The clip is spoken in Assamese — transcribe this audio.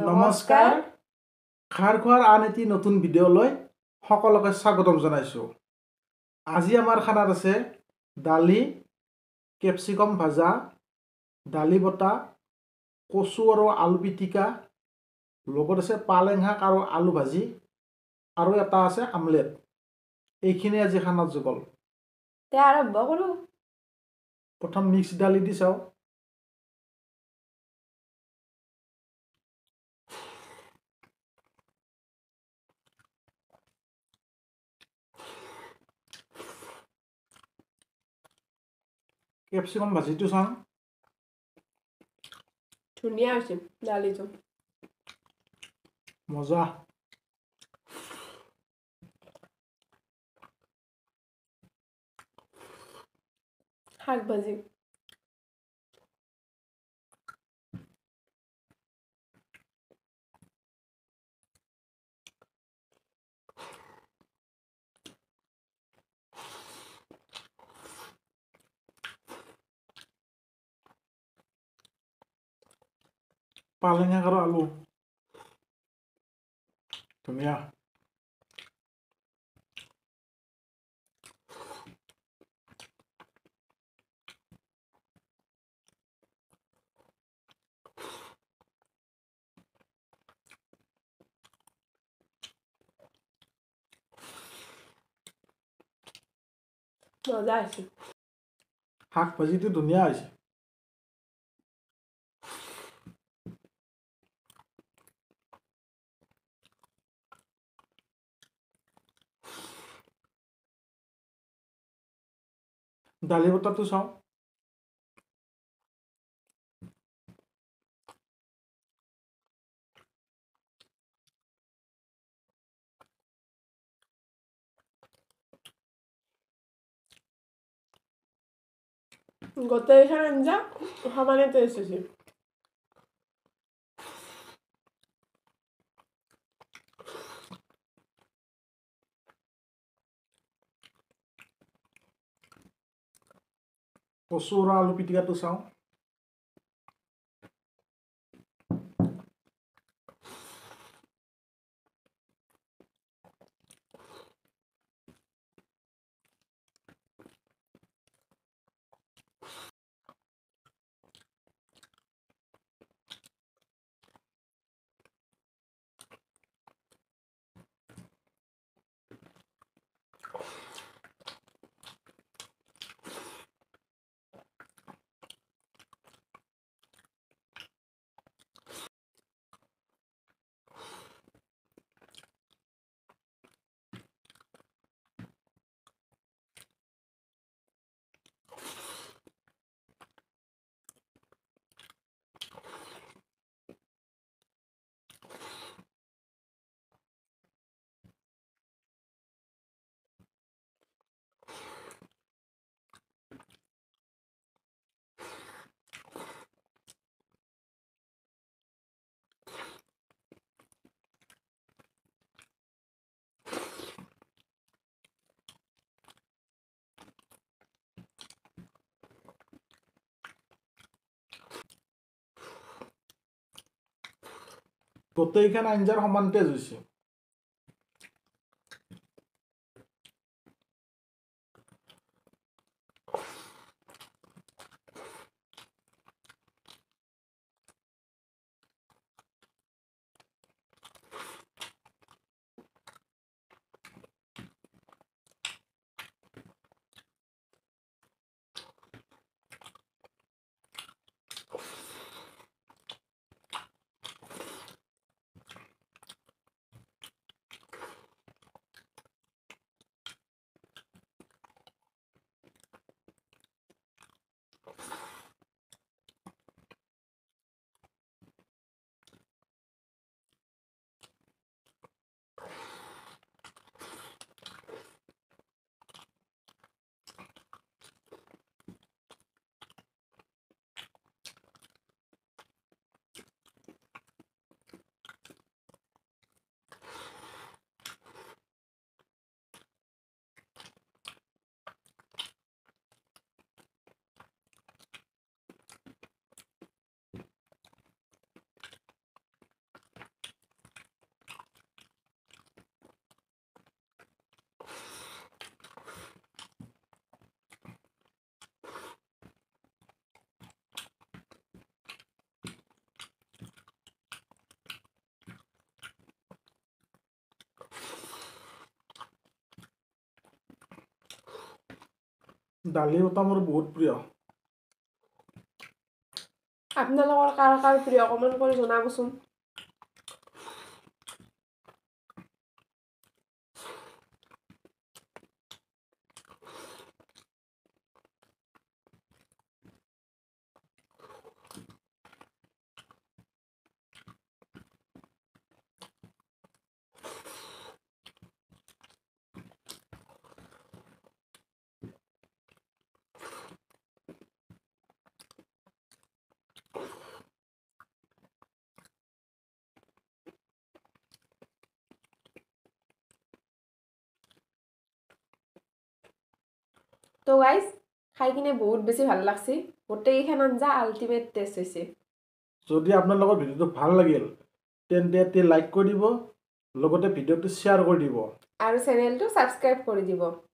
নমস্কাৰ খাৰ খোৱাৰ আন এটি নতুন ভিডিঅ'লৈ সকলোকে স্বাগতম জনাইছোঁ আজি আমাৰ খানাত আছে দালি কেপচিকম ভাজা দালি বটা কচু আৰু আলু পিটিকা লগত আছে পালেং শাক আৰু আলু ভাজি আৰু এটা আছে আমলেট এইখিনি আজি খানাৰ যোগল প্ৰথম মিক্স দালি দি চাওঁ কেপচিকম ভাজিটো চাওঁ ধুনীয়া হৈছে দালিটো মজা শাক ভাজি पालेंगे अगर आलू तो भैया हाक भजी थी दुनिया आज দালি ভর্তা তো সব আঞ্জা এখানে যা হামানেতে কচুৰ আলু পিটিকাটো চাওঁ গতিকে আঞ্জার সমান তেজ হৈছে দালি বটা মোৰ বহুত প্ৰিয় আপোনালোকৰ কাৰ কাৰ প্ৰিয় অকণমান কৰি জনাবচোন তো গাইজ খাই কিনে বহুত বেছি ভাল লাগছে গোটেইখন আঞ্জা আল্টিমেট টেষ্ট হৈছে যদি আপোনালোকৰ ভিডিঅ'টো ভাল লাগিল তেন্তে এটি লাইক কৰি দিব লগতে ভিডিঅ'টো শ্বেয়াৰ কৰি দিব আৰু চেনেলটো ছাবস্ক্ৰাইব কৰি দিব